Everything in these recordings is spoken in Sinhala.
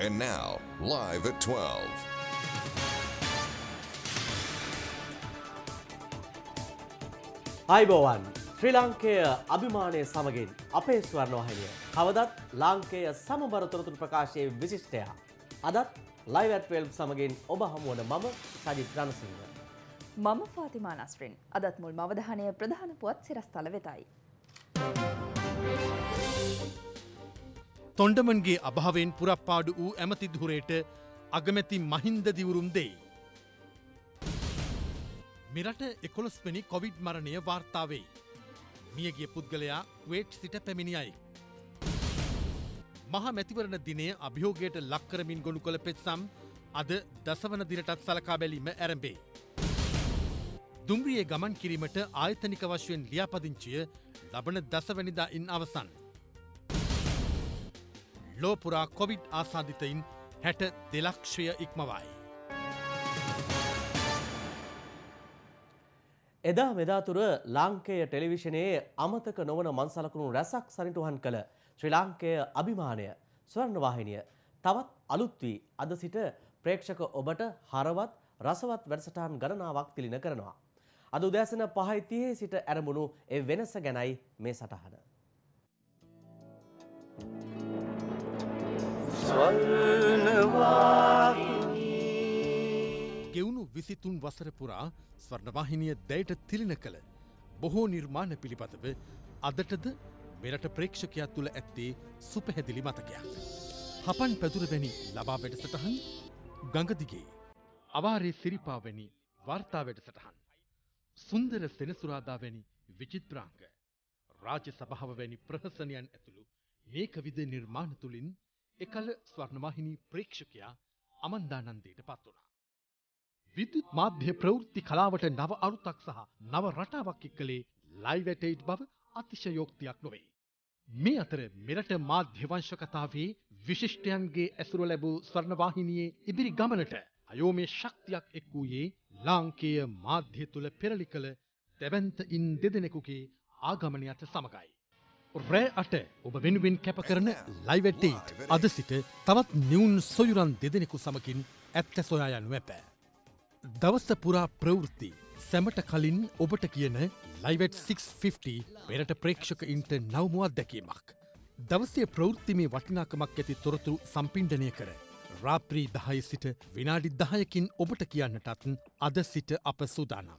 And now, live at 12. අයිබෝවන් ශ්‍රී ලංකය අභිමානය සමගින් අපේ ස්වර්ණවාහිනිය කවදත් ලාංකේය සමබරතොරතුරු ප්‍රකාශයේ විශිෂ්ටයා අදත් ලයිවැට්වල්ම් සමගින් ඔබ හමුවන මම සජිත් රණසිංහ. මම ෆාතිමා නස්රින් අදත් මුල් මවධානය ප්‍රධාන පුවත් සිරස්ථල වෙතයි. Thank you. තොන්ඩමන්ගේ අභාවෙන් පුරප්පාඩු වූ ඇමතිදුරයට අගමැති මහින්ද දිවුරුම් දෙයි. මෙරට එකොළොස්වනි කොවිඩ් මරණය වාර්තාවේ. මියගිය පුද්ගලයා වේට් සිට පැමිණියයි. මහා මැතිවරණ දිනේ අභියෝගයට ලක්කරමින් ගොුණු කොළ පෙත්සම් අද දසවන දිනටත් සලකා බැලීම ඇරඹේ. දුම්රියේ ගමන් කිරීමට ආයතනික වශයෙන් ලියාපදිංචිය ලබන දසවැනිදා ඉන් අවසන්. ලෝපුරා කොවිඩ් ආසාධිතයින් හැට දෙලක්ෂය ඉක්මවයි. එදා මෙදාතුර ලාංකේය ටෙලිවිශනයේ අමතක නොවන මන්සලකුණු රැසක් සනිටුහන් කළ ශ්‍රී ලාංකය අභිමානය ස්වර්ණවාහිනිය තවත් අලුත්වී අද සිට ප්‍රේක්ෂක ඔබට හරවත් රසවත් වැඩසටහන් ගණනාවක් තිලින කරනවා. අද උදෑසන පහයිතියේ සිට ඇරඹුණු එ වෙනස ගැනයි මේ සටහන. ගෙවුණු විසිතුන් වසර පුරා ස්වර්ණවාහිනිය දැයට තිලින කළ බොහෝ නිර්මාණ පිළිබඳව අදටද මෙරට ප්‍රේක්ෂකයා තුළ ඇත්තේ සුපහැදිලි මතකයක්. හපන් පැදුරවැනි ලබා වැඩසටහන් ගඟදිගේ අවාරේ සිරිපාවැනි වාර්තා වැඩසටහන්. සුන්දර සෙනසුරාදාවැනි විචිත්‍රාංග රාජ සභාව වැනි ප්‍රහසනයන් ඇතුළු මේකවිද නිර්මාණ තුළින් එකල ස්වර්ණවාහිනී ප්‍රේක්ෂකයා අමන්දානන්දයට පත් වුණා. විදුත් මාධ්‍ය ප්‍රවෘත්ති කලාවට නව අරුතක් සහ නව රටාවක් එක්කලේ ලයිව් ඇටේට් බව අතිශයෝක්තියක් නොවේ. මේ අතර මෙරට මාධ්‍ය වංශ කතාවේ විශිෂ්ටයන්ගේ ඇසුර ලැබූ ස්වර්ණවාහිනියේ ඉදිරි ගමනට අයෝමය ශක්තියක් එක් වූයේ ලාංකේය මාධ්‍ය තුල පෙරලි කළ දැවැන්තයින් දෙදෙනෙකුගේ ආගමනයත් සමගයි. රෑ අට ඔබ වෙනුවෙන් කැප කරන ලයිවැට්ටේට් අද සිට තවත් නිවුන් සොයුරන් දෙදෙනෙකු සමකින් ඇත්ත සොයා යනු ඇප. දවස පුරා ප්‍රවෘත්ති සැමට කලින් ඔබට කියන ලයිවැට් 650 පෙරට ප්‍රේක්ෂකයින්ට නවමුවත් දැකීමක්. දවසේ ප්‍රවෘත්තිමේ වටිනාකමක් ඇති තොරතුරු සම්පින්ඩනය කර. රාප්‍රී දහය සිට විනාඩි දහයකින් ඔබට කියන්නටත් අද සිට අප සූදානම්.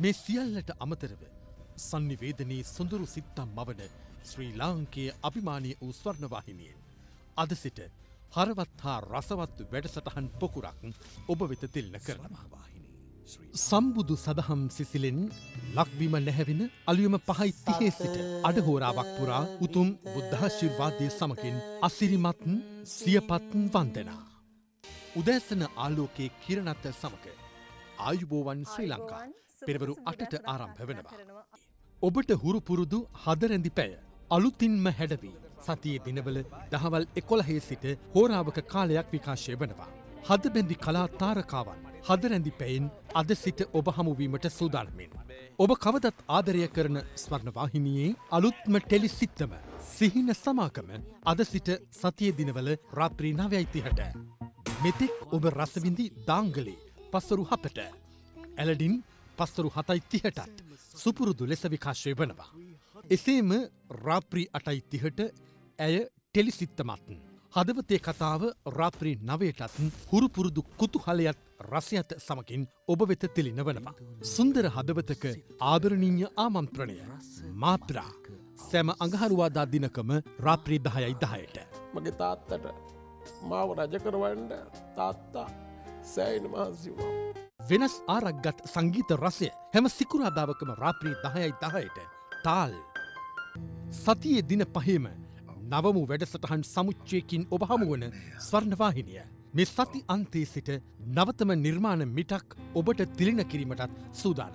මේ සියල්ලට අමතරව සංනිවේදනී සොඳුරු සිත්තම් මවන ශ්‍රී ලාංකයේ අභිමානය වූ ස්වර්ණවාහිනියෙන්. අද සිට හරවත් හා රසවත් වැඩසටහන් පොකුරක් ඔබ වෙත දෙල්ල කරනවා. සම්බුදු සදහම් සිසිලෙන් ලක්බිම නැහැවෙන අලියම පහයි තිහේ සිට අඩහෝරාවක් පුරා උතුම් බුද්ධාශිර්වාදය සමකින් අසිරිමත්න් සියපත්න් වන්දනා. උදැසන ආලෝකයේ කිරණත්ත සමක ආයුබෝවන් ශ්‍රී ලංකා පෙරවරු අටට ආරම්භ වෙනවා. ඔබට හුරුපුරුදු හදරැඳි පැය අලුතින්ම හැඩවී සතියේ දිනවල දහවල් එකොළහේ සිට හෝරාවක කාලයක් විකාශය වනවා. හදබැඳි කලා තාරකාවන් හදරැඳි පැයින් අද සිට ඔබ හමුවීමට සූදානමින්. ඔබ කවදත් ආදරය කරන ස්වර්ණවාහිනයේ අලුත්ම ටෙලිසිත්තම සිහින සමාකම අද සිට සතිය දිනවල රාත්‍රී නවයිතිහට. මෙතෙක් ඔබ රසවිඳි දාංගලේ පසරු හතට. ඇලඩින් පස්තරු හතයි තිහටත් සුපුරුදු ලෙස විකාශය වනවා. එසේම රාප්‍රී අටයි තිහට ඇය ටෙලිසිත්තමත්න්. හදවතේ කතාව රාප්‍රී නවයටත් හුරුපුරුදු කුතුහලයත් රසයත් සමකින් ඔබ වෙත තිලිනවනවා. සුන්දර හදවතක ආදරණීය ආමන්ත්‍රණය මාත්‍රා සෑම අඟහරුවාදා දිනකම රාප්‍රී දහයයි දහයට. මගේ තාත්තට මාව රජකරවන්ඩ තාත්තා සෑයින මහන්සිවා. වෙනස් ආරක්ගත් සංගීත රසය හැම සිකුරාදාවකම රාප්‍රී දහයයි දහයට තාල්. සතියේ දින පහේම නවමු වැඩසටහන් සමුච්චයකින් ඔබහමුවන ස්වර්ණවාහිනිය. මේ සති අන්තයේ සිට නවතම නිර්මාණ මිටක් ඔබට තිලින කිරීමටත් සූදානම්.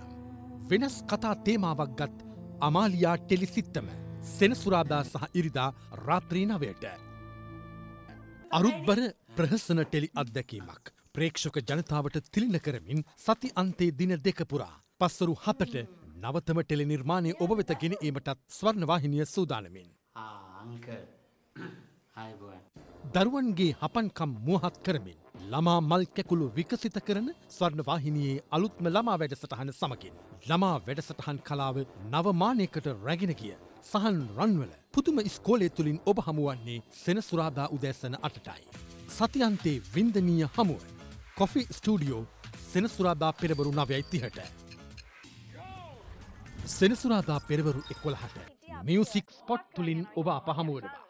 වෙනස් කතා තේමාවක් ගත් අමාලියා ටෙලිසිත්තම සෙනසුරාදා සහ ඉරිදා රාත්‍රී නවයට. අරුත්බර ප්‍රහසන ටෙලි අත්දැකීමක්. ප්‍රේක්ෂක ජනතාවට තිලින කරමින් සති අන්තේ දින දෙක පුරා පස්වරු හතට නවතම ටෙලි නිර්මාණය ඔබ වෙත ගෙන ඒමටත් ස්වර්ණවාහිනිය සූදානමින්. දරුවන්ගේ හපන්කම් මුවහත් කරමින් ළමා මල් කැකුළු විකසිත කරන ස්වර්ණවාහිනයේ අලුත්ම ළමා වැඩසටහන සමකින් ළමා වැඩසටහන් කලාව නවමානයකට රැගෙන ගිය සහන් රන්වල පුතුම ස්කෝලේ තුළින් ඔබ හමුවන්නේ සෙනසුරාදා උදැසන අටටයි. සතියන්තේ වින්දනීය හමුව කොෆි ස්ටඩියෝ සෙනසුරාදා පෙරවරු නවයිතිහට. සෙනසුරාදා පෙරවරු එකොළහට මියසික් ස්පොට් තුලින් ඔබ අපහමුවනවා.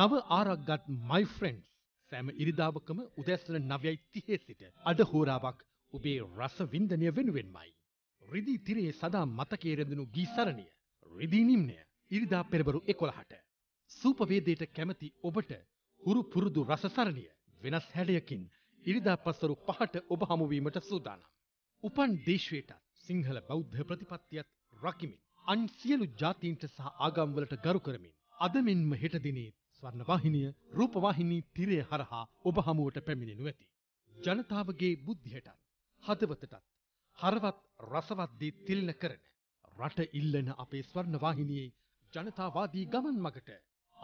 නව ආරක්ගත් මයිෆරන්ස් සෑම ඉරිදාවකම උදැස්ල නවයයි තිහේ සිට අඩ හෝරාවක් ඔබේ රස වින්දනය වෙනුවෙන්මයි. රිදිී තිරේ සදා මතකේරඳනු ගීසරණය රිදිනිම්නය ඉරිදා පෙරවරු එකොළහට. සූපවේදයට කැමති ඔබට හුරු පුරුදු රසසරණය වෙනස් හැඩයකින් ඉරිදා පසරු පහට ඔබ හමුවීමට සූදානම්. උපන් දේශවයටත් සිංහල බෞද්ධ ප්‍රතිපත්තියත් රකිමින් අන් සියලු ජාතීන්ට සහ ආගම්වලට ගරු කරමින් අද මෙන්ම හෙට දිනේ ස්වර්ණවාහිනිය රූපවාහිනී තිරය හරහා ඔබ හමුවට පැමිණෙනු ඇති. ජනතාවගේ බුද්ධියටත් හදවතටත් හරවත් රසවත් දේ තිලින කරන රට ඉල්ලන අපේ ස්වර්ණවාහිනියේ ජනතාවාදී ගමන් මගට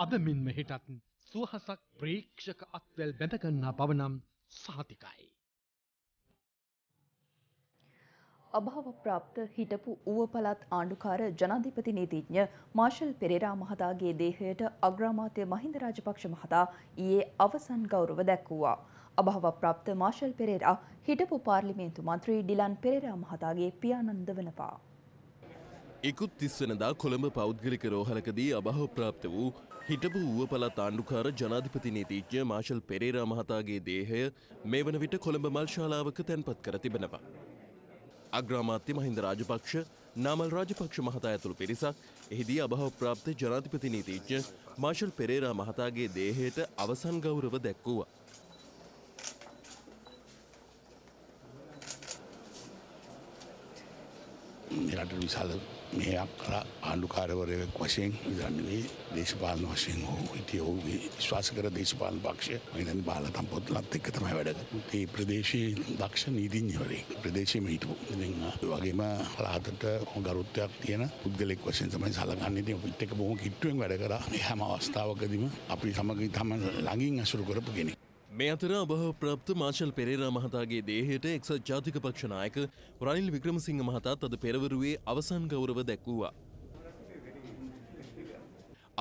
අද මෙන්ම හෙටත් සුවහසක් ප්‍රේක්ෂක අත්වැල් බැඳගන්නා බව නම් සහතිකයි. අභාව ප්‍රාප්ත හිටපු ඌව පළත් ආණ්ඩුකාර ජනාධිපති නීතිඥ මාර්ෂල් පෙරේරා මහතාගේ දේහයට අග්‍රාමාත්‍ය මහින්ද රාජපක්ෂ මහතා ඊයේ අවසන් ගෞරව දැක්වුවා. අභාව ප්‍රාප්ත මාර්ෂල් පෙරේරා හිටපු පාර්ලිමේන්තු මන්ත්‍රී ඩිලන් පෙරේරා මහතාගේ පියාණන්ද වනපා. ඉකුත් තිස්වනදා කොළඹ පෞද්ගලික රෝහලකදී අභහ ප්‍රාප්ත වූ හිටපු වුව පලත් ආණ්ඩුකාර ජනාධිපති නීතිච්ඥ මාශල් පෙරේරා මහතාගේ දේහය මේ වන විට කොළඹ මල් ශාලාවක තැන්පත් කර තිබෙනවා. අග්‍රාමාත්‍ය මහින්ද රාජපක්ෂ නාමල් රාජපක්ෂ මහතා ඇතුළු පිරිසක් එහිදී අභහ ප්‍රාප්ත ජනාධිපති නීතිච්ඥ මාශල් පෙරේරා මහතාගේ දේහයට අවසන් ගෞරව දැක්වූවා. මෙරට විශාල මේ අක්කලා ආණ්ඩුකාරවරයෙක් වශයෙන් විදන්නේ දේශපාලන වශයෙන් හෝ හිටිය ඔහුගේ විශ්වාස කර දේශපාලන පක්ෂය මහිතන් බාලතම් පොත්ලත් එක්ක තමයි වැඩ ඒ ප්‍රදේශයේ දක්ෂ නීතිඥවරේ ප්‍රදේශයේම හිටපු ඉතින් වගේම පළාතට ගරුත්වයක් තියෙන පුද්ගලෙක් වශයෙන් තමයි සලකන්නේ ඉතින් අපිත් එක්ක බොහොම කිට්ටුවෙන් වැඩ කරා හැම අවස්ථාවකදීම අපි සමග තම ළඟින් ඇසුරු කරපු කෙනෙක් මේ අතර අබහ ප්‍රප්ත මාශල් පෙරේරා මහතාගේ දේහයට එක්සත් ජාතික පක්ෂනායක රනිල් වික්‍රමසිංහ මහතාත් අද පෙරවරුවේ අවසන් ගෞරව දැක්වූවා.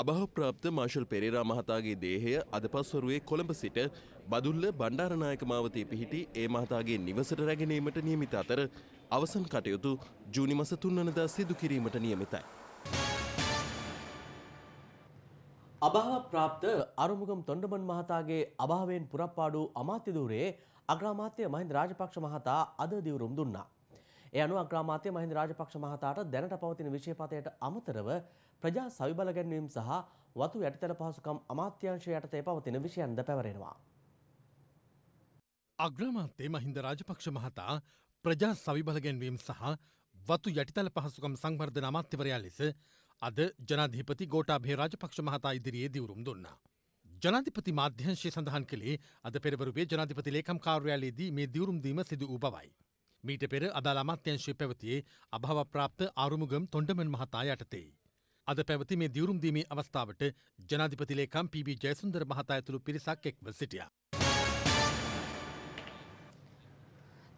අබහ ප්‍රාප්ත මාශල් පෙරේරා මහතාගේ දේහය අද පස්වරුවේ කොළඹ සිට බදුල්ල බණ්ඩාරනායක මාවතයේ පිහිටි ඒ මහතාගේ නිවසට රැගෙනීමට නියමිත අතර අවසන් කටයුතු ජූනි මස තුන්වනදා සිදු කිරීමට නියමිතයි. අභාව ප්‍රාප්ත අරුමුගම් තොන්ඩමන් මහතාගේ අභාවයෙන් පුරප්පාඩු අමාත්‍යදූරේ අග්‍රාමාත්‍ය මහින්ද රාජපක්ෂ මහතා අද දිවුරුම් දුන්නා. එය අනුව අග්‍රාමාත්‍ය මහින්ද රාජපක්ෂ මහතාට දැනට පවතින විශේෂපතයට අමතරව ප්‍රජා සවිබල ගැන්වීම සහ වතු යටිතල පහසුකම් අමාත්‍යංශය යටතේ පවතින විෂයන්ද පැවරෙනවා. අග්‍රාමාත්‍ය මහින්ද රාජපක්ෂ මහතා ප්‍රජා සවිබල ගැන්වීම සහ වතු යටිතල පහසුකම් සංවර්ධන අමාත්‍යවරයා ලෙස අද ජනාධිපති ගෝටාභේ රාජපක්ෂ මහතා ඉදිරියේ දිවුරුම් දුන්නා. ජනාධිපති මාධ්‍යංශය සඳහන් කළේ අද පෙරවරුවේ ජනාධිපති ලේකම් කාර්යාලයේදී මේ දිවුරුම්දීම සිදු වූ බවයි. මීට පෙර අදාළ අමාත්‍යංශය පැවතියේ අභාව ප්‍රාප්ත ආරුමුගම් තොන්ඩමන් මහතා යටතේ. අද පැවති මේ දිවුරුම්දීමේ අවස්ථාවට ජනාධිපති ලේකම් පීබී ජයසුන්දර මහතා ඇතුළු පිරිසක් එක්ව සිටියා.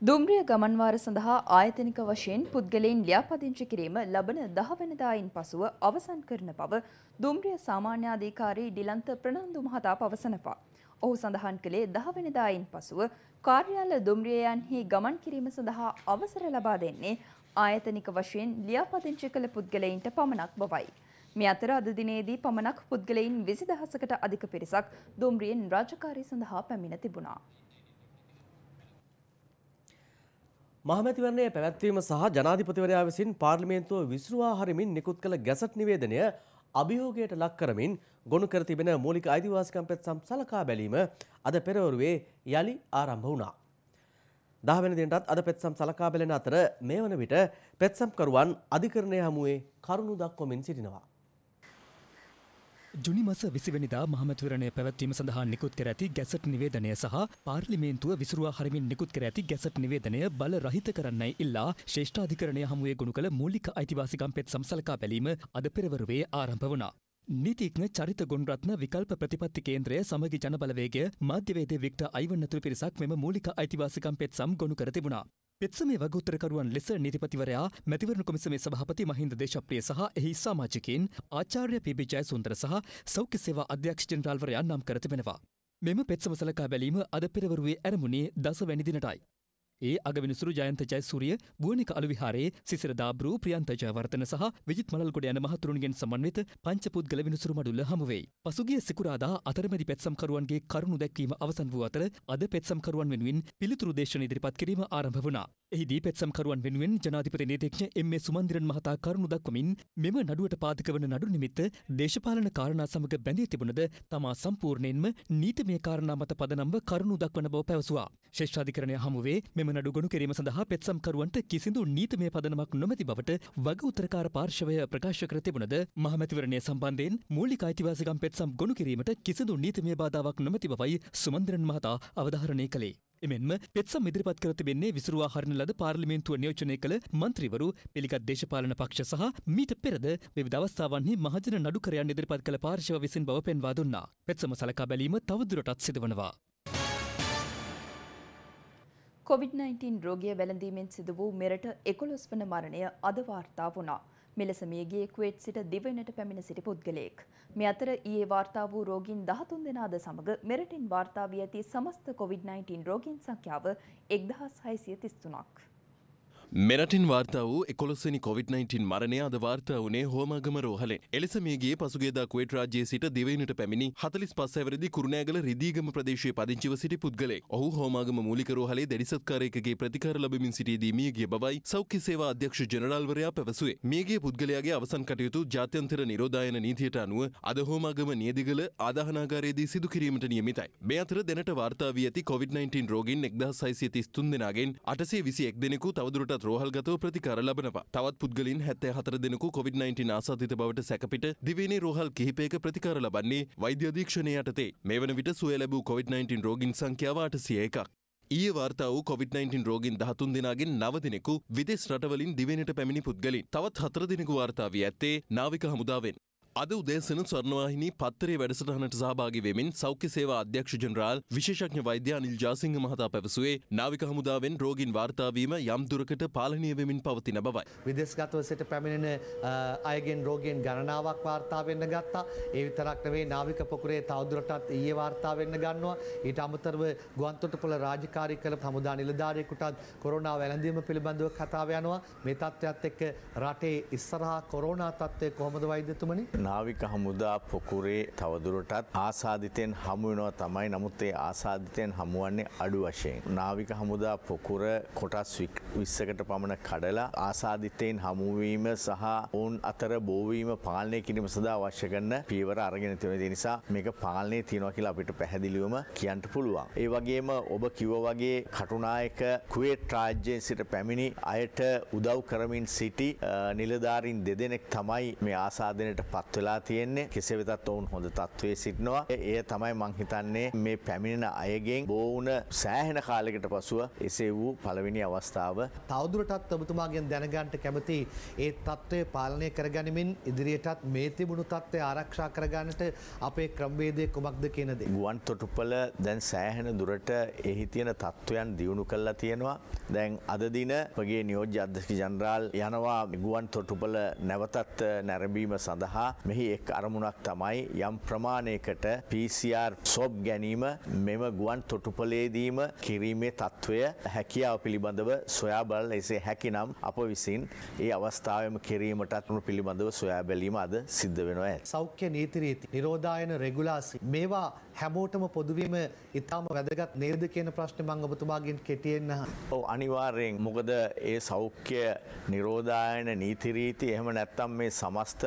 දුම්රිය ගමන්වාර සඳහා ආයතනික වශයෙන් පුද්ගලයින් ලියාපදිංචි කිරීම ලබන දහවනදායින් පසුව අවසන් කරන බව දුම්රිය සාමාන්‍යාධිකාරී ඩිලන්ත ප්‍රනන්දු මහතා පවසනවා. ඔහු සඳහන් කළේ දහවනදායින් පසුව කාර්යාල දුම්රියයන්හි ගමන් කිරීම සඳහා අවසර ලබා දෙන්නේ ආයතනික වශයෙන් ලියාපදිංචි කළ පුද්ගලයින්ට පමණක් බවයි. මේ අතර අද දිනේදී පමණක් පුද්ගලයින් විසි දහසකට අධික පිරිසක් දුම්රියෙන් රාජකාරී සඳහා පැමිණ තිබුණා. මහමැතිවරණය පැවැත්වීම සහ ජනාධිපතිවරයා විසින් පාර්ලිමේන්තුව විසුරුවා හරිමින් නිකුත් කළ ගැසට් නිවේදනය අභියෝගයට ලක් කරමින් ගොුණු කර තිබෙන මූලික අයිතිවාසිකම් පෙත්සම් සලකා බැලීම අද පෙරවරුවේ යළි ආරම්භ වුණා. දහවැනිදිනටත් අද පෙත්සම් සලකා බැලෙන අතර මේ වන විට පෙත්සම්කරුවන් අධිකරණය හමුවේ කරුණු දක්කොමින් සිටිනවා. ජුනි මස විසිවැනිදා මහමැතිවරණය පැවැත්වීම සඳහා නිකුත් කර ඇති ගැසට් නිවේදනය සහ පාර්ලිමේන්තුව විසුරුවා හරිමින් නිකුත් කර ඇති ගැසට් නිවේදනය බල රහිත කරන්නයි ඉල්ලා ශ්‍රේෂ්ඨාධිකරණය හමුවේ ගුණ කළ මූලික අයිතිවාසිකම් පෙත් සම්සලකා බැලීම අද පෙරවරුවේ ආරම්භ වුණා. නීතිඥ චරිත ගුණරත්න විකල්ප ප්‍රතිපත්ති කේන්ද්‍රය සමගි ජනබලවේගය මාධ්‍යවේදේ වික්ටර් අයිවන්නතුරු පිරිසක් මෙම මූලික අයිතිවාසිකම් පෙත් සම් ගොනු කර තිබුණා. පෙත්සමේ වගෝත්තරකරුවන් ලෙස නීතිපතිවරයා මැතිවරණ කොමිසමේ සභාපති මහින්ද දේශප්‍රිය සහ එහි සමාජිකයින් ආචාර්ය පීබී ජයසුන්දර සහ සෞඛ්‍ය සේවා අධ්‍යක්ෂ ජෙනරාල්වරයා නම් කර තිබෙනවා. මෙම පෙත්සම සලකා බැලීම අද පෙරවරුවේ ඇරමුණේ දස වැනි දිනටයි. ඒ අගවිනිසුරු ජයන්ත ජයසූරිය බුවනික අලුවිහාරයේ සිසිර දාබ්‍රූ ප්‍රියන්ත ජයවර්ධන සහ විජිත් මලල්ගොඩ යන මහතුරුන්ගෙන් සමන්විත පංචපුද්ගල විනිසුරු මඩුල්ල හමුවෙයි. පසුගිය සිකුරාදා අතරමැදි පෙත්සම්කරුවන්ගේ කරුණු දැක්වීම අවසන් වූ අතර අද පෙත්සම්කරුවන් වෙනුවෙන් පිළිතුරු දේශන ඉදිරිපත් කිරීම ආරම්භ වුණා. එහිදී පෙත්සම්කරුවන් වෙනුවෙන් ජනාධිපති නීතිඥ එම් ඒ සුමන්දිරන් මහතා කරුණු දක්වමින් මෙම නඩුවට පාදක වන නඩු නිමිත්ත දේශපාලන කාරණා සමග බැඳී තිබුණද තමා සම්පූර්ණයෙන්ම නීතිමය කාරණා මත පදනම්ව කරුණු දක්වන බව පැවසුවා. ශේෂ්ඨාධිකරණය හමුවේ මෙම එම නඩු ගොනු කිරීම සඳහා පෙත්සම්කරුවන්ට කිසිදු නීතිමය පදනමක් නොමැති බවට වග උත්තරකාර පාර්ශවය ප්‍රකාශ කර තිබුණද මහමැතිවරණය සම්බන්ධයෙන් මූලික අයිතිවාසිකම් පෙත්සම් ගොනු කිරීමට කිසිදු නීතිමය බාධාවක් නොමැති බවයි සුමන්දරන් මහතා අවධාරණය කළේ. එමෙන්ම පෙත්සම් ඉදිරිපත් කර තිබෙන්නේ විසුරුවා හරින ලද පාර්ලිමේන්තුව නියෝජනය කළ මන්ත්‍රීවරු පිළිගත් දේශපාලන පක්ෂ සහ මීට පෙරද විවිධ අවස්ථාවන්හි මහජන නඩුකරයන් ඉදිරිපත් කළ පාර්ශව විසින් බව පෙන්වා දුන්නා. පෙත්සම සලකා බැලීම තවදුරටත් සිදුවනවා. කොවිD-19 රෝගිය වැළඳීමෙන් සිදු වූ මෙරට 11 වන මරණය අද වාර්තා වුණා. මෙලෙස මියගියේ කුවේට් සිට දිවයිනට පැමිණ සිටි පුද්ගලයෙක්. මේ අතර ඊයේ වාර්තා වූ රෝගීන් 13 දෙනාද සමග මෙරටින් වාර්තා වී ඇති සමස්ත කොවිD-19 රෝගීන් සංඛ්‍යාව 1633ක්. මෙරටින් වාර්තා වූ එකොළොස්සනි කොවිD-19 මරණය අද වාර්තා වනේ හෝමාගම රෝහලෙන්. එලෙස මේගේ පසුගේදා කුවේට් රාජ්‍යයේ සිට දෙවයිනට පැමිණි 45 අවුරුදු කුරුණෑගල රිදීගම ප්‍රදේශයේ පදිංචිව සිටි පුද්ගලෙක්. ඔහු හෝමාගම මූලික රෝහලේ දැරිසත්කාරයෙකුගේ ප්‍රතිකාර ලැබමින් සිටියේදී මිය ගිය බවයි සෞඛ්‍ය සේවා අධ්‍යක්ෂ ජෙනරාල්වරයා පැවසුවේ. මියගිය පුද්ගලයාගේ අවසන් කටයුතු ජාත්‍යන්තර නිරෝධායන නීතියට අනුව අද හෝමාගම නියදිගල ආදාහනාගාරයේදී සිදු කිරීමට නියමිතයි. මේ අතර දැනට වාර්තා වී ඇති කොවිD-19 රෝගීන් 1633 දෙනාගෙන් 821 දෙනෙකු තවදුරටත් සමහරත් රෝහල්ගතව ප්‍රතිකාර ලබනවා. තවත් පුද්ගලින් 74 දෙනෙකු COVID-19 ආසාදිත බවට සැකපිට දිවයිනේ රෝහල් කිහිපයක ප්‍රතිකාර ලබන්නේ වෛද්‍ය අධීක්ෂණය යටතේ. මේ වන විට සුවය ලැබූ COVID-19 රෝගීන් සංඛ්‍යාව 801ක්. ඊයේ වාර්තා වූ COොVID-19 රෝගින් දහතුන් දෙනාගෙන් නව දෙනෙකු විදෙස් රටවලින් දිවෙනට පැමිණි පුද්ගලින් තවත් හතර දෙනෙකු වාර්තාාවී ඇත්තේ නාවික හමුදාවෙන්. අද උදේසන ස්වර්ණවාහිනී පත්තරේ වැඩසටහනට සහභාගි වෙමින් සෞඛ්‍ය සේවා අධ්‍යක්ෂ ජෙනරාල් විශේෂඥ වෛද්‍ය අනිල් ජාසිංහ මහතා පැවසුවේ නාවික හමුදාවෙන් රෝගීන් වාර්තා වීම යම් දුරකට පාලනය වෙමින් පවතින බවයි. විදේශගතව සිට පැමිණෙන අයගෙන් රෝගීන් ගණනාවක් වාර්තා වෙන්න ගත්තා. ඒ විතරක් නෙවෙයි නාවික පොකුරේ තවදුරටත් ඊයේ වාර්තා වෙන්න ගන්නවා. ඊට අමතරව ගුවන්තොටුපොළ රාජකාරී කළ හමුදා නිලධාරියෙකුටත් කොරෝනා වැළඳීම පිළිබඳව කතාව යනවා. මේ තත්ත්වයත් එක්ක රටේ ඉස්සරහා කොරෝනා තත්ත්වය කොහොමද වෛද්‍යතුමනි? නාවික හමුදා පොකුරේ තවදුරටත් ආසාධිතයෙන් හමුවෙනවා තමයි නමුත් ඒ ආසාධිතයෙන් හමුවන්නේ අඩු වශයෙන්. නාවික හමුදා පොකුර කොටස් විස්සකට පමණ කඩලා ආසාධිතයෙන් හමුවීම සහ ඔවුන් අතර බෝවීම පාලනය කිරීම සඳහා අවශ්‍ය කරන පියවර අරගෙන තියෙන නිසා මේක පාලනය තියෙනවා කියලා අපිට පැහැදිලිවම කියන්න පුළුවන්. ඒ වගේම ඔබ කිව්ව වගේ කටුනායක කුවේට් රාජ්‍යයෙන් සිට පැමිණි අයට උදව් කරමින් සිටි නිලධාරීන් දෙදෙනෙක් තමයි මේ ආසාධනයට පත් වෙලා තියෙන්නේ කෙසේ වෙතත් ඔවුන් හොඳ තත්ත්වයේ සිටිනවා එය තමයි මංහිතන්නේ මේ පැමිණෙන අයගෙන් බෝවුන සෑහෙන කාලෙකට පසුව එසේ වූ පළවෙනි අවස්ථාව තවදුරටත් ඔබතුමාගෙන් දැනගන්ට කැමති ඒ තත්ත්වය පාලනය කරගනිමින් ඉදිරියටත් මේ තිබුණු තත්ත්වය ආරක්ෂා කරගන්නට අපේ ක්‍රම්වේදය කොමක්ද කියනද ගුවන් තොටුපල දැන් සෑහෙන දුරට එහි තියෙන තත්ත්වයන් දියුණු කල්ලා තියෙනවා දැන් අදදින වගේ නියෝජ්‍ය අධ්‍යක ජනරාල් යනවා ගුවන් තොටුපල නැවතත් නැරඹීම සඳහා මෙහි එක් අරමුණක් තමයි යම් ප්‍රමාණයකට PCR සොබ් ගැනීම මෙම ගුවන් තොටුපලේදීම කිරීමේ තත්ත්වය හැකියාව පිළිබඳව සොයා බල එසේ හැකිනම් අප විසින් ඒ අවස්ථාවම කිරීමටත්ම පිළිබඳව සොයා බැලීම අද සිද්ධ වෙනවා. සෞඛ්‍ය නීතිරීති නිරෝධායන රෙගුලාසි මේවා හැමෝටම පොදුවීම ඉතාම වැදගත් නේද කියන ප්‍රශ්න මං ඔබතුමාගෙන් කෙටියෙන් අහ. ඔව් අනිවාර්යෙන්. මොකද ඒ සෞඛ්‍ය නිරෝධායන නීති රීති එහෙම නැත්නම් මේ සමස්ත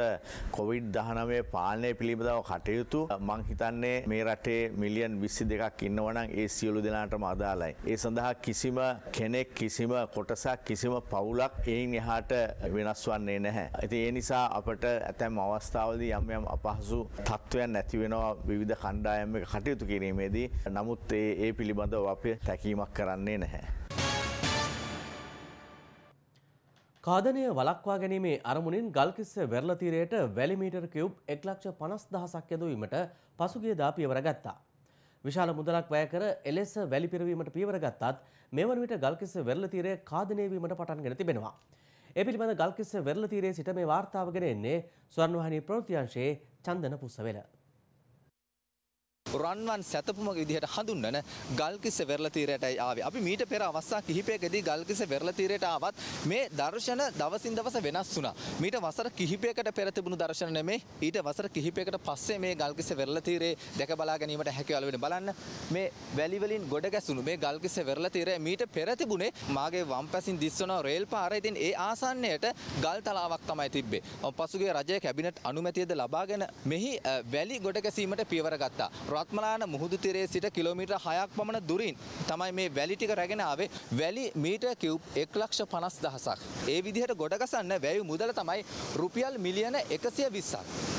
COVID-19 පාලනය පිළිබඳව කටයුතු මං හිතන්නේ මේ රටේ මිලියන් 22ක් ඉන්නවනම් ඒ සියලු දෙනාටම අදාළයි. ඒ සඳහා කිසිම කෙනෙක් කිසිම කොටසක් කිසිම පවුලක් එයින් එහාට වෙනස් වන්නේ නැහැ. ඉතින් ඒ නිසා අපට ඇතැම් අවස්ථාවලදී යම් යම් අපහසු තත්ත්වයන් ඇති වෙනවා විවිධ කණ්ඩායම් ආගමික කටයුතු කිරීමේදී නමුත් ඒ ඒ පිළිබඳව අපේ තැකීමක් කරන්නේ නැහැ. කාදනය වලක්වා ගැනීමේ අරමුණින් ගල්කිස්ස වෙරලතීරයට වැලිමීටර් කිව් එක්ලක්ෂ පනස් දහසක් යදවීමට පසුගේ දා පියවර ගත්තා. විශාල මුදලක් වැය කර එලෙස වැලි පිරවීමට පියවර ගත්තත් මෙවන විට ගල්කිස්ස වෙරලතීරය කාදනයවීමට පටන් ගෙන තිබෙනවා. ඒ පිළිබඳ ගල්කිස්ස වෙරලතීරයේ සිට මේ වාර්තාවගෙන එන්නේ ස්වර්ණවාහිනී ප්‍රවෘත්ති අංශයේ චන්දන පුස්සවෙල. රන්වන් සැතපුම විදිහට හඳුන්වන ගල්කිස්ස වෙරළ තීරයටයි ආවේ. අපි මීට පෙර අවස්ථා කිහිපයකදී ගල්කිස්ස වෙරළ තීරයට ආවත් මේ දර්ශන දවසින් දවස වෙනස් වුණා. මීට වසර කිහිපයකට පෙර තිබුණු දර්ශන නෙමේ. ඊට වසර කිහිපයකට පස්සේ මේ ගල්කිස්ස වෙරළ තීරේ දැක බලා ගැනීමට හැකියාව ලැබෙන බලන්න මේ වැලි වලින් ගොඩ ගැසුණු මේ ගල්කිස්ස වෙරළ තීරය මීට පෙර තිබුණේ මාගේ වම් පැසින් දිස්වන රේල් පාර. ඉතින් ඒ ආසන්නයට ගල් තලාවක් තමයි තිබ්බේ. පසුගිය රජයේ කැබිනට් අනුමැතියද ලබාගෙන මෙහි වැලි ගොඩ ගැසීමට පියවර ගත්තා. රත්මලාන මුහුදු තිරේ සිට කිලෝමීටර් 6ක් පමණ දුරින් තමයි මේ වැලි ටික රැගෙන ආවේ. වැලි මීටර් කියුබ් 1,50,000ක්. ඒ විදිහට ගොඩගසන්න වැයු මුදල තමයි රුපියල් මිලියන 120ක්.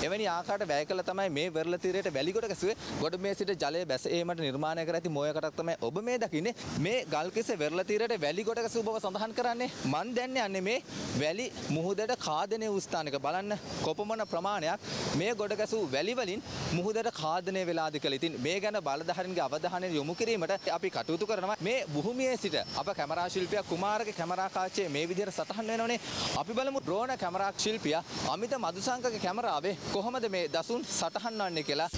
එවැනි ආකාරයට වැය කළ තමයි මේ වෙරළ තීරයට වැලි ගොඩ ගැසුවේ. ගොඩ මේ සිට ජලය බැසීමට නිර්මාණය කර ඇති මොයකටක් තමයි ඔබ මේ දකින්නේ. මේ ගල්කිස වෙරළ තීරයට වැලි ගොඩ ගැසූ බව සඳහන් කරන්නේ. මන් දැන් යන්නේ මේ වැලි මුහුදට කාදනය වූ ස්ථානයක. බලන්න කොපමණ ප්‍රමාණයක් මේ ගොඩ ගැසූ වැලි වලින් මුහුදට කාදනය වෙලාද කියලා කළ ඉතින් මේ ගැන බලධහරන්ගේ අවධානය යොමු කිරීමට අපි කටයුතු කරනවා මේ බොහමිය සිට අප කැමරාශිල්පිය කුමාරක කැමරාකාච්චේ මේ විදිර සටහන් වෙනනේ අපි බලමු ද්‍රෝණ කැමරාක්ශිල්පිය අමිත මදුසංකක කැමරාවේ කොහොමද මේ දසුන් සටහන්වන්නේ කියලා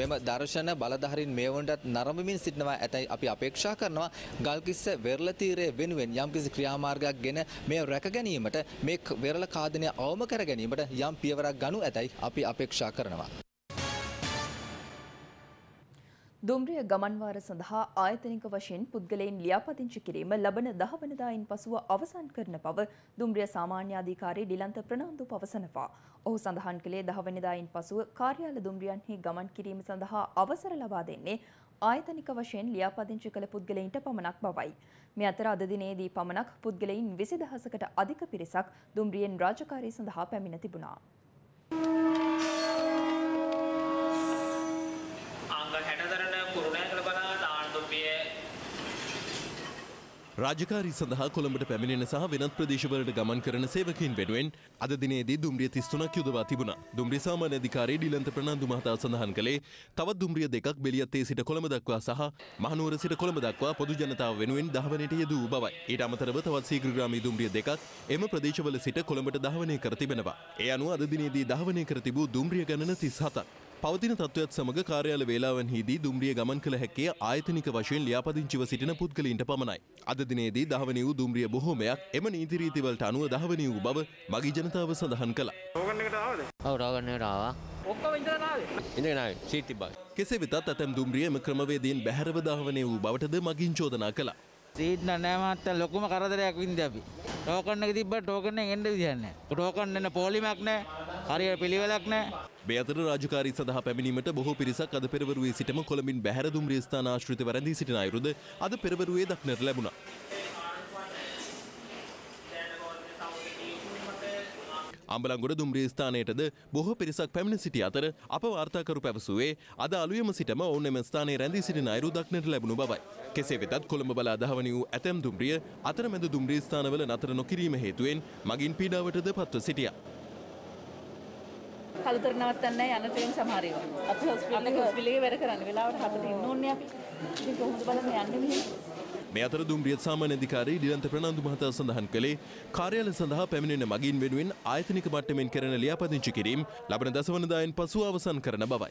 මෙම දර්ශන බලධාරින් මේවුන්ටත් නරඹමින් සිටනවා ඇතැයි අපි අපේක්ෂා කරනවා ගල්කිස්ස වෙරළ තීරය වෙනුවෙන් යම්කිසි ක්‍රියාමාර්ගයක් ගෙන මේ රැක ගැනීමට මේ වෙරළ කාදනය අවම කර ගැනීමට යම් පියවරක් ගනු ඇතැයි අපි අපේක්ෂා කරනවා. දුම්රිය ගමන්වාර සඳහා ආයතනික වශයෙන් පුද්ගලයන් ලියාපදිංචි කිරීම ලබන දහවනදායින් පසුව අවසන් කරන බව දුම්රිය සාමාන්‍යාධිකාරී ඩිලන්ත ප්‍රනාන්දු පවසනවා. ඔහු සඳහන් කළේ දහවනදායින් පසුව කාර්යාල දුම්රියන්හි ගමන් කිරීම සඳහා අවසර ලබා දෙන්නේ ආයතනික වශයෙන් ලියාපදිංචි කළ පුද්ගලයින්ට පමණක් බවයි. මේ අතර අද දිනේදී පමණක් පුද්ගලයින් විසි දහසකට අධික පිරිසක් දුම්රියෙන් රාජකාරී සඳහා පැමිණ තිබුණා. රාජකාරි සඳහා කොළඹට පැමිණෙන සහ වෙනත් ප්‍රදේශවලට ගමන් කරන සේවකයින් වෙනුවෙන් අද දිනේදී දුම්රිය 33ක් යොදවා තිබුණා. දුම්රිය සාමාන්‍ය අධිකාරී ඩිලන්ත ප්‍රනාන්දු මහතා සඳහන් කළේ තවත් දුම්රිය දෙකක් බෙලියත්තේ සිට කොළඹ දක්වා සහ මහනුවර සිට කොළඹ දක්වා පොදු ජනතාව වෙනුවෙන් දහවනයට යෙදූ බවයි. ඊට අමතරව තවත් සීග්‍රග්‍රාමී දුම්රිය දෙකක් එම ප්‍රදේශවල සිට කොළඹට දහවනය කර තිබෙනවා. ඒ අනුව අද දිනේදී දහවනය කර තිබූ දුම්රිය ගණන 37ක්. පවතින තත්ත්වයක් සමඟ කාර්යාල වේලාවන් හිදී දුම්රිය ගමන් කළ හැකේ ආයතනික වශයෙන් ලියාපදිංචිව සිටින පුද්ගලින්ට පමණයි. අද දිනේදී දහවනි වූ දුම්රිය බොහෝමයක් එම නීතිරීතිවලට අනුව දහවනි වූ බව මගී ජනතාව සඳහන් කළා. කෙසේ වෙතත් ඇතැම් දුම්රියම ක්‍රමවේදීන් බැහැරව දහවනය වූ බවටද මගින් චෝදනා කළා. සීට් නෑ මහත්තයා ලොකුම කරදරයක් වින්ද අපි. ටෝකන් එක තිබ්බා ටෝකන් එකෙන් එන්න විදියක් නෑ. ටෝකන් එන්න පොලිමක් නෑ. හරියට පිළිවෙලක් නෑ. මේ අතර රාජකාරී සඳහා පැමිණීමට බොහෝ පිරිසක් අද පෙරවරුවේ සිටම කොළඹින් බැහැර දුම්රිය ස්ථාන ආශ්‍රිත වැරඳී සිටින අයුරුද අද පෙරවරුවේ දක්නට ලැබුණා. අම්බලංගොඩ දුම්රිය ස්ථානයටද බොහෝ පිරිසක් පැමිණ සිටි අතර අප වාර්තාකරු පැවසුවේ අද අලුයම සිටම ඔවුන් එම ස්ථානයේ රැඳී සිටින අයුරු දක්නට ලැබුණු බවයි. කෙසේ වෙතත් කොළඹ බලා දහවනි වූ ඇතැම් දුම්රිය අතරමැද දුම්රිය ස්ථානවල නතර නොකිරීම හේතුවෙන් මගින් පීඩාවටද පත්ව සිටියා. කළුතර නවත්තන්නේ යන ට්‍රේන් සමහර ඒවා. අපි හොස්පිටල් එක හොස්පිටල් එකේ වැඩ කරන්නේ. වෙලාවට හතට ඉන්න ඕනේ අපි. ඉතින් කොහොමද බලන්න යන්නේ මෙහෙම? මේ අතර දුම්රියත් සාමාන්‍ය අධිකාරී ඩිලන්ත ප්‍රනන්දු මහතා සඳහන් කළේ කාර්යාල සඳහා පැමිණෙන මගින් වෙනුවෙන් ආයතනික මට්ටමින් කරන ලියාපදිංචි කිරීම ලබන දසවනදායෙන් පසු අවසන් කරන බවයි.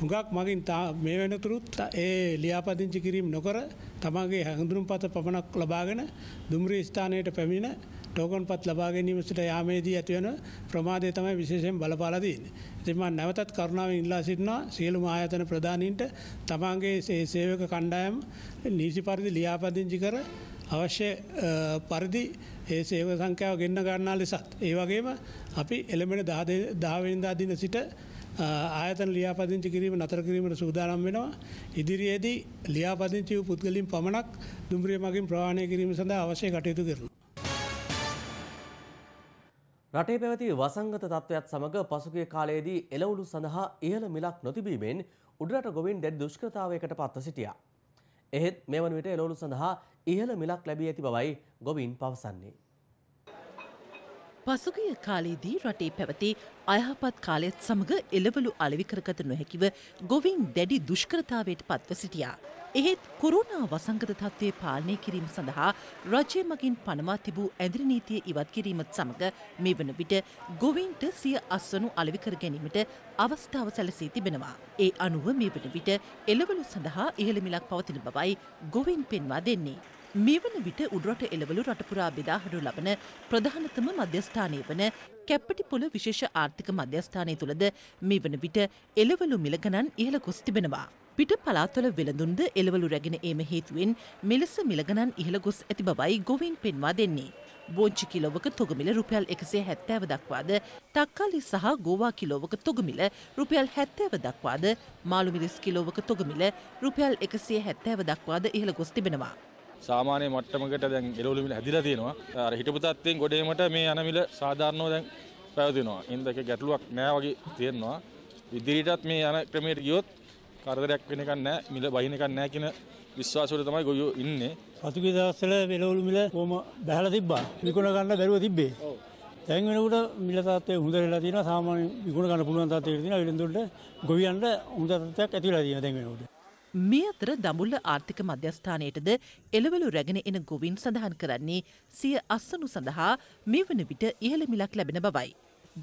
හුඟක් මගින් මේ වෙනතුරුත් ඒ ලියාපදිංචි කිරීම් නොකර තමගේ හැඳුරුම් පත පමණක් ලබාගෙන දුම්රිය ස්ථානයට පැමිණ ටෝකන් පත් ලබා ගැනීමට යාමේදී ඇතිවන ප්‍රමාදය තමයි විශේෂයෙන් බලපාලදීන්. තිමන් නැවතත් කරුණාව ඉල්ලා සිටනා සියලුම ආයතන ප්‍රධානීන්ට තමාන්ගේ සේසේවක කණ්ඩායම් නීසි පරිදි ලියාපදිංචි කර අවශ්‍ය පරිදි ඒ සේව සංඛ්‍යාව ගෙන්න්න ගන්නා ලෙසත්. ඒ වගේම අපි එළමෙන දාවෙනිදා දින සිට ආයතන ලියාපදිංචි කිරීම නතර කිරීමට සූදානම් වෙනවා. ඉදිරියේදී ලියාපදිංචි වූ පුද්ගලින් පමණක් දුම්රිය මගින් ප්‍රවාණය කිරීම සඳහා අවශ්‍ය කටයුතු කරනවා. රටේ පැවති වසංගත තත්ත්වයක් සමඟ පසුගිය කාලයේදී එළවලු සඳහා ඉහළ මිලක් නොතිබීමෙන් උඩරට ගොවින් දැඩි දුෂ්කරතාවයකට පත්ව සිටියා. එහෙත් මේ වන විට එළවලු සඳහා ඉහළ මිලක් ලැබී ඇති බවයි ගොවින් පවසන්නේ. පසුගිය කාලයේදී රටේ පැවති අයහපත් කාලයත් සමග එළවලු අලෙවිකරගත නොහැකිව ගොවින් දැඩි දුෂ්කරතාවයට පත්ව සිටියා. එහෙත් කොරුණා වසංගත තත්ත්වය පාලනය කිරීම සඳහා රජය මගින් පනවා තිබූ ඇදිරි නීතිය ඉවත් කිරීමත් සමඟ මේ වන විට ගොවින්ට සිය අස්වනු අලෙවිකර ගැනීමට අවස්ථාව සැලසී තිබෙනවා. ඒ අනුව මේ වන විට එළවලු සඳහා ඉහළමිලක් පවතින බවයි ගොවින් පෙන්වා දෙන්නේ. මේ වන විට උඩරට එළවලු රටපුරා බෙදාහඩු ලබන ප්‍රධානතම මධ්‍යස්ථානය වන කැප්පටි පොළ විශේෂ ආර්ථික මධ්‍යස්ථානය තුළද මේ වන විට එළවලු මිලගණන් ඉහළ කොස් තිබෙනවා. පිට පලාත්වල වෙළඳුන්ද එළවලු රැගෙන ඒම හේතුවෙන් මෙලෙස මිලගණන් ඉහළ ගොස් ඇති බවයි ගොවින් පෙන්වා දෙන්නේ. බෝංචි කිලෝවක තොගමිල රුපියල් එකසේ හැත්තෑව දක්වාද තක්කාලි සහ ගෝවා කිලෝවක තොගමිල රුපියල් හැත්තෑව දක්වාද මාළුමිරිස් කිලෝවක තොගමිල රුපියල් එකසේ හැත්තෑව දක්වාද ඉහළ ගොස් තිබෙනවා. සාමාන්‍ය මට්ටමකට දැන් එළවලු මිල හැදිලා තියෙනවා. අර හිටපු තත්ත්වයෙන් ගොඩේමට මේ යන මිල සාධාරණව දැන් පැවතිනවා. එහෙනම් ඒක ගැටලුවක් නෑ වගේ තියෙනවා. ඉදිරියටත් මේ යන ක්‍රමයට ගියොත් කරදරයක් වෙන එකක් නෑ, මිල බහින එකක් නෑ කියන විශ්වාසවල තමයි ගොයියෝ ඉන්නේ. පසුගිය දවස්වල එළවලු මිල කොහොම බහැලා තිබ්බා. විකුණ ගන්න බැරුව තිබ්බේ. ඔව්. දැන් වෙනකොට මිල තාත්තේ හොඳ වෙලා තියෙනවා සාමාන්‍ය විකුණ ගන්න පුළුවන් තාත්තේ තියෙනවා වෙලෙන්දුන්ට ගොවියන්ට හොඳ තත්ත්වයක් ඇති වෙලා තියෙනවා දැන් වෙනකොට මේ අතර දඹුල්ල ආර්ථික මධ්‍යස්ථානයටද එළවලු රැගෙන එන ගොවින් සඳහන් කරන්නේ සිය අස්සනු සඳහා මේ වන විට ඉහළ මිලක් ලැබෙන බවයි.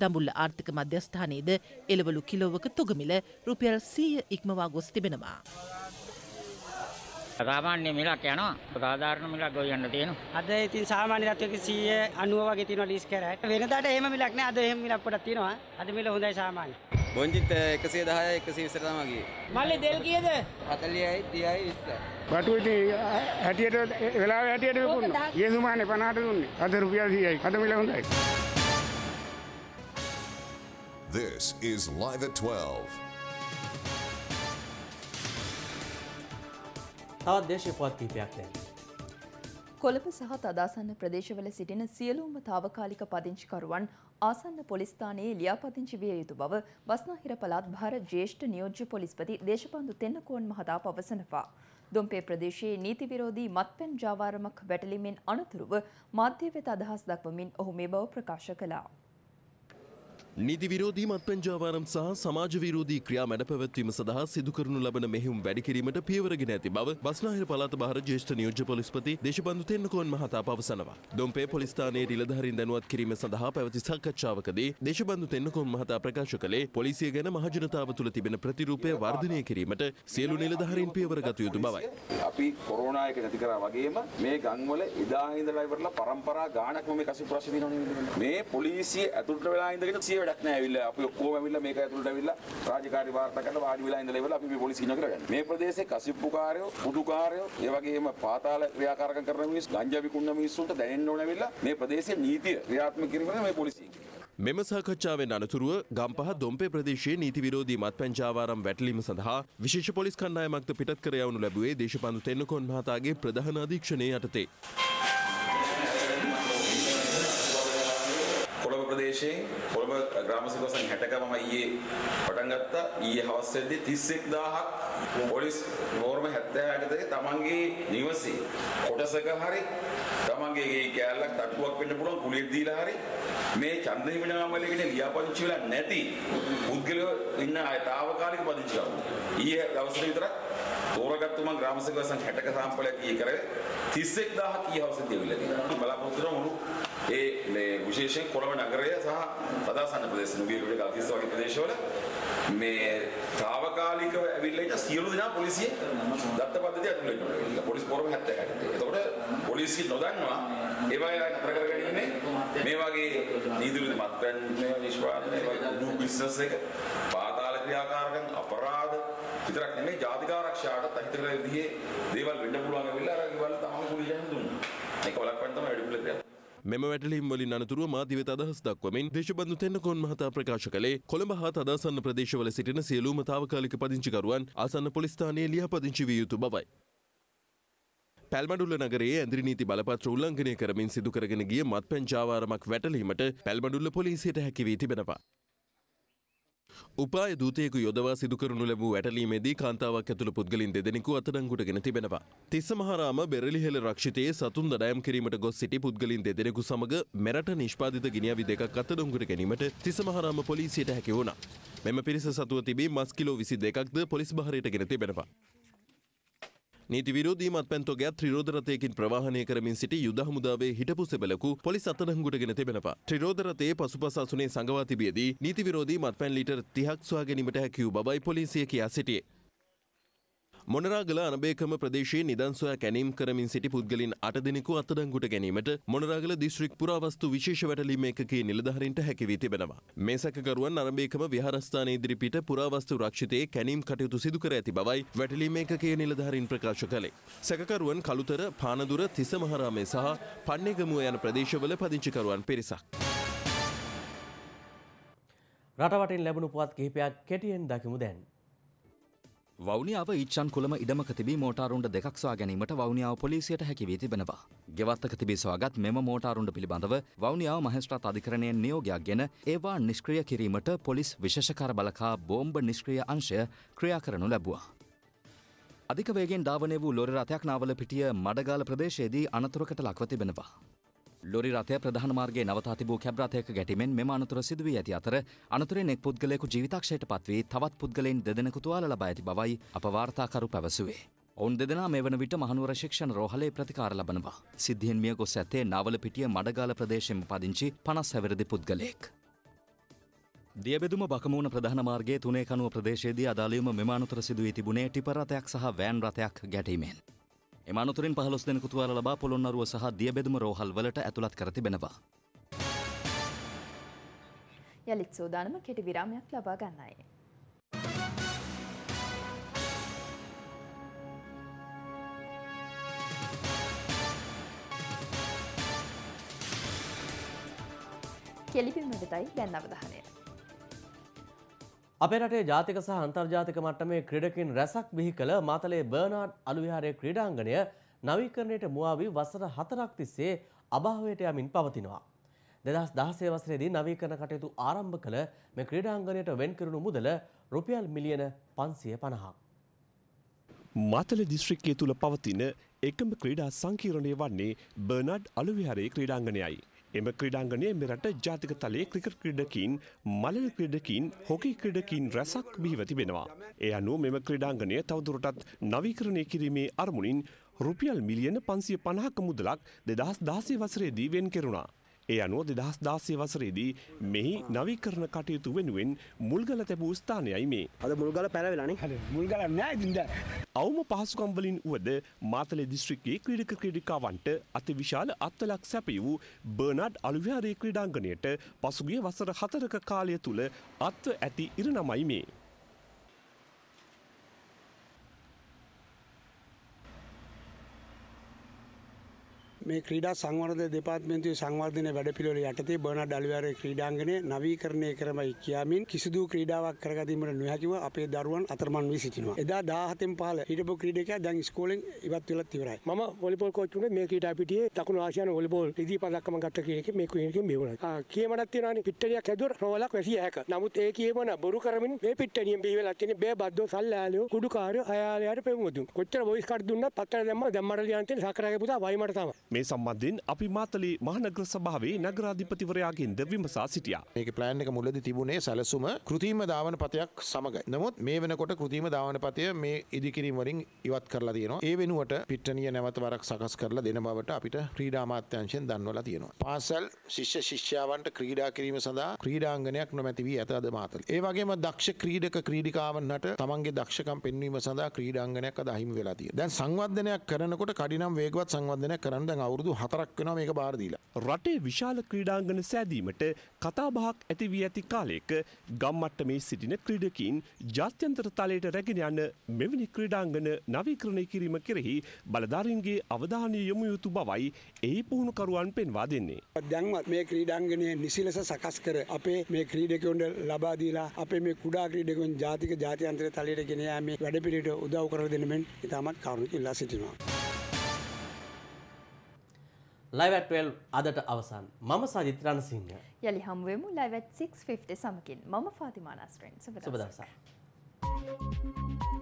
දඹුල්ල ආර්ථික මධ්‍යස්ථානයේද එළවලු කිලෝවක තොගමිල රුපියල් සීය ඉක්මවා ගොස් තිබෙනවා. සාමාන්‍ය මිලක් යනවා. සාධාරණ මිලක් ගොයන්න තියෙනවා. අද ඉතින් සාමාන්‍ය තත්වයක 100 90 වගේ තියෙනවා ලිස් කරාට. වෙනදාට එහෙම මිලක් නෑ. අද එහෙම මිලක් පොඩක් තියෙනවා. අද මිල හොඳයි සාමාන්‍ය. බොංජිත් එකසේ දහය එකසේ විසරතම ගිය මල්ලි දෙල් කියද හතලියයි තියයි විස්ස බටු ඉතින් හැටියට වෙලාව හැටියට විකුණා ගිය සුමානේ 50ට දුන්නේ අද රුපියල් 100යි අද මිල හොඳයි This is live at 12 තවත් දේශීය පුවත් කිහිපයක් දැන් කොළඹ සහ තදාසන්න ප්‍රදේශවල සිටින සියලූම තාවකාලික පදිංචිකරුවන් ආසන්න පොලිස්ථානයේ ලියාපදිංචි විය යුතු බව බස්නාහිර පළාත් භාර ජ්‍යෙෂ්ඨ නියෝජ්‍ය පොලිස්පති දේශපන්දු තෙන්නකෝන් මහතා පවසනවා. දොම්පේ ප්‍රදේශයේ නීති විරෝධී මත්පැන් ජාවාරමක් වැටලීමෙන් අනතුරුව මාධ්‍ය වෙත අදහස් දක්වමින් ඔහු මේ බව ප්‍රකාශ කළා. නිති විරෝධී මත්පැන් ජාවාරම් සහ සමාජ විරෝධී ක්‍රියා මැඩ පැවැත්වීම සඳහා සිදු කරනු ලබන මෙහෙයුම් වැඩි කිරීමට පියවරගෙන ඇති බව බස්නාහිර පළාත බාහිර ජ්‍යෙෂ්ඨ නියෝජ්‍ය පොලිස්පති දේශබන්දු තෙන්නකෝන් මහතා පවසනවා. දොම්පේ පොලිස් ස්ථානයේ නිලධාරීන් දැනුවත් කිරීම සඳහා පැවති සාකච්ඡාවකදී දේශබන්දු තෙන්නකෝන් මහතා ප්‍රකාශ කළේ පොලිසිය ගැන මහජනතාව තුළ තිබෙන ප්‍රතිරූපය වර්ධනය කිරීමට සියලු නිලධාරීන් පියවර ගත යුතු බවයි. අපි කොරෝනා එක නැති කරා වගේම මේ ගම්වල එදා ඉඳලා ඉවරලා පරම්පරා ගාණක්ම මේ කසිප්‍රශ්න තියෙනවා නේද? මේ පොලිසිය ඇතුළට වෙලා ඉඳගෙන සිය වැඩක් නෑ ඇවිල්ලා අපි ඔක්කොම ඇවිල්ලා මේක ඇතුළට ඇවිල්ලා රාජකාරී වාර්තා කරලා වාඩි වෙලා ඉඳලා ඉවරලා අපි මේ පොලිසිය ඉන්න කරගන්නේ. මේ ප්‍රදේශයේ කසිප්පුකාරයෝ, කුඩුකාරයෝ, ඒ වගේම පාතාල ක්‍රියාකාරකම් කරන මිනිස්සු, ගංජා විකුණන මිනිස්සුන්ට දැනෙන්න ඕන ඇවිල්ලා මේ ප්‍රදේශයේ නීතිය ක්‍රියාත්මක කිරීමකට මේ පොලිසිය ඉන්නේ. මෙම සාකච්ඡාවෙන් අනතුරුව ගම්පහ දොම්පේ ප්‍රදේශයේ නීති විරෝධී මත්පැංචාවාරම් වැටලීම සඳහා විශේෂ පොලිස් කණ්ඩායමක්ද පිටත් කර යවනු ලැබුවේ දේශපන්දු තෙන්නකෝන් මහතාගේ ප්‍රධාන අධීක්ෂණය යටතේ. ප්‍රදේශයෙන් කොළඹ ග්‍රාම සේවක සංඝ 60ක මම ඊයේ පටන් ගත්තා. ඊයේ හවස වෙද්දී 31000ක් පොලිස් නෝර්ම 70කට තමන්ගේ නිවසේ කොටසක හරි තමන්ගේ ගේ කෑල්ලක් තට්ටුවක් වෙන්න පුළුවන් කුලියක් දීලා හරි මේ ඡන්ද හිමිනාමලෙකට ලියාපදිංචි වෙලා නැති පුද්ගලයෝ ඉන්න අය తాවකාලික පදිංචි ලබනවා. ඊයේ දවසේ විතරක් තෝරගත්තු මම ග්‍රාම සේවක සංඝ 60ක සාම්පලයක් ඊ කරේ 31000ක් ඊ හවස දෙවිලා තියෙනවා. බලාපොරොත්තු වෙනවා ඒ මේ විශේෂයෙන් කොළඹ නගරය සහ අදාසන්න ප්‍රදේශ නුගේගොඩ ගල්කිස්ස වගේ ප්‍රදේශවල මේ తాවකාලිකව ඇවිල්ලා ඉන්න සියලු දෙනා පොලිසියෙන් දත්ත පද්ධතිය ඇතුළේ ඉන්නවා. පොලිස් පොරම 70කට. එතකොට පොලිසිය නොදන්නවා ඒවා නතර කරගැනීමේ මේ වගේ නීතිවිද මත්පැන් මේ විශ්වාසනේ වගේ නුඩු බිස්නස් එක පාතාල ක්‍රියාකාරකම් අපරාධ විතරක් නෙමෙයි ජාතික ආරක්ෂාවට අහිතකර විදිහේ දේවල් වෙන්න පුළුවන් වෙලා අර ඉවල් තමයි මෙම වැටලීම් වලින් අනතුරුව මාධ්‍යවෙත අදහස් දක්වමින් දේශබන්ධු තෙන්නකෝන් මහතා ප්‍රකාශ කළේ කොළඹ හා තදාසන්න ප්‍රදේශවල සිටින සියලූම තාවකාලික පදිංචිකරුවන් ආසන්න පොලිස්ථානයේ ලියාපදිංචි විය යුතු බවයි. පැල්මඩුල්ල නගරේ ඇදිරි නීති බලපත්‍ර උල්ලංඝනය කරමින් සිදුකරගෙන ගිය මත්පැන් ජාවාරමක් වැටලීමට පැල්මඩුල්ල පොලිසියට හැකිවී තිබෙනවා. උපාය දූතයකු යොදවා සිදුකරනු ලැබූ වැටලීමේදී කාන්තාවක් ඇතුළු පුද්ගලින් දෙදෙනෙකු අත්අඩංගුවටගෙන තිබෙනවා. තිස්ස මහාරාම බෙරලිහෙළ රක්ෂිතයේ සතුන් දඩයම් කිරීමට ගොස් සිටි පුද්ගලින් දෙදෙනෙකු සමග මෙරට නිෂ්පාදිත ගිනියවි දෙකක් අත්අඩංගුවට ගැනීමට තිස්ස මහාරාම පොලිසියට හැකි වුණා. මෙම පිරිස සතුව තිබී මස් කිලෝ 22ක්ද පොලිස් බහරයට ගෙන තිබෙනවා. නීති විරෝධී මත්පැන් තොගයක් ත්‍රිරෝධ රථයකින් ප්‍රවාහනය කරමින් සිටි යුද හමුදාවේ හිටපු සෙබලකු පොලිස් අතනහඟුටගෙන තිබෙනවා. ත්‍රිරෝධ රථයේ පසුපස අසුනේ සංගවා තිබියදී නීති විරෝධී මත්පැන් ලීටර් 30ක් සොයා ගැනීමට හැකි වූ බවයි පොලිසිය කියා සිටියේ. මොනරාගල අනබේකම ප්‍රදේශයේ නිදන් සොයා කැනීම් කරමින් සිටි පුද්ගලින් අට දෙනෙකු අත්අඩංගුවට ගැනීමට මොනරාගල දිස්ත්‍රික් පුරාවස්තු විශේෂ වැටලීම් ඒකකයේ නිලධාරීන්ට හැකිවී තිබෙනවා. මේ සැකකරුවන් අනබේකම විහාරස්ථානයේ ඉදිරිපිට පුරාවස්තු රක්ෂිතයේ කැනීම් කටයුතු සිදු කර ඇති බවයි වැටලීම් ඒකකයේ නිලධාරීන් ප්‍රකාශ කළේ. සැකකරුවන් කළුතර, පානදුර, තිසමහරාමේ සහ පන්නේගමුව යන ප්‍රදේශවල පදිංචිකරුවන් පිරිසක්. රටවටින් ලැබුණු පුවත් කිහිපයක් කෙටියෙන් දකිමු දැන්. වනිාව ඉච්චන් කුළම ඉඩමක තිබී මෝටාරුන්ඩ දෙකක් සවා ගැනීමට වනිාව පොලිසියට හැකිවී තිබෙනවා. ගෙවත්තක තිබී සවාගත් මෙම මෝටාරුන්ඩ පිළිබඳව වනිාව මහස්ත්‍රාත් අධිකරණයෙන් නියෝගයක් ගෙන ඒවා නිෂ්ක්‍රිය කිරීමට පොලිස් විශෂකර බලකා බෝම්බ නිෂ්ක්‍රිය අංශය ක්‍රියා කරනු ලැබවා. අධිකවේගෙන් ධාවනය වූ ලොරරතයක් නාවල පිටිය මඩගාල ප්‍රදේශයේදී අනතුරකට ලක්ව තිබෙනවා. ලොරි රථය ප්‍රධාන මාර්ගයේ නවතා තිබූ කැබ් රථයක ගැටීමෙන් මෙම අනතුර සිදු වී ඇති අතර අනතුරෙන් එක් පුද්ගලයෙකු ජීවිතාක්ෂයට පත්වී තවත් පුද්ගලයන් දෙදෙනෙකු තුවාල ලබා ඇති බවයි අප වාර්තාකරු පැවසුවේ. ඔවුන් දෙදෙනා මේ වන විට මහනුවර ශික්ෂණ රෝහලේ ප්‍රතිකාර ලබනවා. සිද්ධියෙන් මිය ගොස් ඇත්තේ නාවලපිටිය මඩගාල ප්‍රදේශයෙන්ම පදිංචි 50 හැවිරිදි පුද්ගලයෙක්. දියබෙදුම බකමූුණ ප්‍රධාන මාර්ගයේ තුනේ කනුව ප්‍රදේශයේදී අදාළියම මෙමානුතර සිදුවී තිබුණේ ටිපරතයක් සහ වෑන් රථයක් ගැටීමෙන්. එම අනතුරින් පහලොස් දෙනෙකු තුවාල ලබා පොළොන්නරුව සහ දියබෙදුම රෝහල් වලට ඇතුළත් කර තිබෙනවා. යළිත් සෝදානම කෙටි විරාමයක් ලබා ගන්නයි. කෙලිපින් මඩතයි දැන් අවධානය. අපේ රටේ ජාතික සහ අන්තර්ජාතික මට්ටමේ ක්‍රීඩකින් රැසක් බිහි කළ මාතලේ බර්නාඩ් අලුවිහාරයේ ක්‍රීඩාංගණය නවීකරණයට මුවා වී වසර 4ක් තිස්සේ අභාවයට යමින් පවතිනවා. 2016 වසරේදී නවීකරණ කටයුතු ආරම්භ කළ මේ ක්‍රීඩාංගණයට වෙන් කරනු මුදල රුපියල් මිලියන 550ක්. මාතල දිස්ත්‍රික්කය තුල පවතින එකම ක්‍රීඩා සංකීර්ණය වන්නේ බර්නාඩ් අලුවිහාරයේ ක්‍රීඩාංගණයයි. එම ක්‍රඩාංගනය මෙරට ජාතික තලයේ ක්‍රිකට් ක්‍රඩකින් මලල් ක්‍රඩකින් හොකි ක්‍රඩකින් රැසක් බිහිව තිබෙනවා. එය අනුව මෙම ක්‍රඩාංගනය තවදුරටත් නවිකරණය කිරීමේ අරමුණින් රුපියල් මිලියන පන්සිය පණහක මුදලක් දෙදහස් දාසේ වසරේදී වෙන් කෙරුණා. ඒ අනුව දෙදහස් දාසය වසරේදී මෙහි නවිකරණ කටයුතු වෙනුවෙන් මුල්ගල තැබූ ස්ථානයයි මේ. අද මුල්ගල පැලවෙලානේ හ මුල්ගල නෑදිද. අවම පහසුකම්වලින් වුවද මාතලේ දිස්ත්‍රික්කයේ ක්‍රීඩක ක්‍රීඩිකාවන්ට අති විශාල අත්තලක් සැපී වූ බර්නාඩ් අලුව්‍යාරේ ක්‍රීඩාංගණයට පසුගිය වසර හතරක කාලය තුළ අත්ව ඇති ඉරණමයි මේ. මේ ක්‍රීඩා සංවර්ධන දෙපාර්තමේන්තුවේ සංවර්ධන වැඩපිළිවෙල යටතේ බර්නාඩ් අලිවාරේ ක්‍රීඩාංගණය නවීකරණය කරමයි කියාමින් කිසිදු ක්‍රීඩාවක් කරගැනීමට නොහැකිව අපේ දරුවන් අතරමං වී සිටිනවා. එදා 17න් 15 හිටපු ක්‍රීඩකයා දැන් ඉස්කෝලෙන් ඉවත් වෙලා ඉවරයි. මම වොලිබෝල් කෝච් වුණේ මේ ක්‍රීඩා පිටියේ දකුණු ආසියානු වොලිබෝල් ඉදී පදක්කම ගත්ත කීයක මේ ක්‍රීඩකෙන් මේ වුණා. කියමනක් තියෙනවානේ පිට්ටනියක් හැදුවොත් රෝලක් වැසිය හැක. නමුත් ඒ කියමන බොරු කරමින් මේ පිට්ටනියෙන් බිහි වෙලා තියෙන බේ බද්දෝ සල්ලාලියෝ කුඩුකාරයෝ අයාලයාට පෙමුදුන්. කොච්චර වොයිස් කාඩ් දුන්නත් පත්තර දැම්ම දැම්මරලියන්ට සකරගේ පුතා වයිමට තමයි. මේ සම්බන්ධයෙන් අපි මාතලේ මහනගර සභාවේ නගරාධිපතිවරයාගෙන්ද විමසා සිටියා. මේක ප්ලෑන් එක මුලදී තිබුණේ සැලසුම කෘතිම දාවන පතයක් සමග. නමුත් මේ වෙනකොට කෘතිම දාවන පතය මේ ඉදිකිරීම් වලින් ඉවත් කරලා තියෙනවා. ඒ වෙනුවට පිට්ටනිය නැවත වරක් සකස් කරලා දෙන බවට අපිට ක්‍රීඩා අමාත්‍යාංශයෙන් දන්වලා තියෙනවා. පාසල් ශිෂ්‍ය ශිෂ්‍යාවන්ට ක්‍රීඩා කිරීම සඳහා ක්‍රීඩාංගණයක් නොමැති වී ඇත අද මාතලේ. ඒ වගේම දක්ෂ ක්‍රීඩක ක්‍රීඩිකාවන්ට තමන්ගේ දක්ෂකම් පෙන්වීම සඳහා ක්‍රීඩාංගණයක් අද අහිමි වෙලා තියෙනවා. දැන් සංවර්ධනයක් කරනකොට කඩිනම් වේගවත් සංවර්ධනයක් කරන්න දැන් දැන් අවුරුදු හතරක් වෙනවා මේක බාර දීලා. රටේ විශාල ක්‍රීඩාංගන සෑදීමට කතාබහක් ඇති වී ඇති කාලයක ගම්මට්ටමේ සිටින ක්‍රීඩකීන් ජාත්‍යන්තර තලයට රැගෙන යන මෙවැනි ක්‍රීඩාංගන නවීකරණය කිරීම කෙරෙහි බලධාරීන්ගේ අවධානය යොමු යුතු බවයි එහි පුහුණුකරුවන් පෙන්වා දෙන්නේ. දැන්වත් මේ ක්‍රීඩාංගනය නිසිලෙස සකස් කර අපේ මේ ක්‍රීඩකවුන්ට ලබා දීලා අපේ මේ කුඩා ක්‍රීඩකවුන් ජාතික ජාත්‍යන්තර තලයට ගෙන යාමේ වැඩපිළිවෙලට උදව් කර දෙන මෙන් ඉතාමත් කරුණික ඉල්ලා සිටිනවා. ලයිවැට්වල් අදට අවසන් මම සජිත රණසිංහ යළි හම්ුවමු ලයිවැට් 650 සමකින් මම ෆාතිමානස්ට්‍රෙන් සුබ දසක්. Thank you.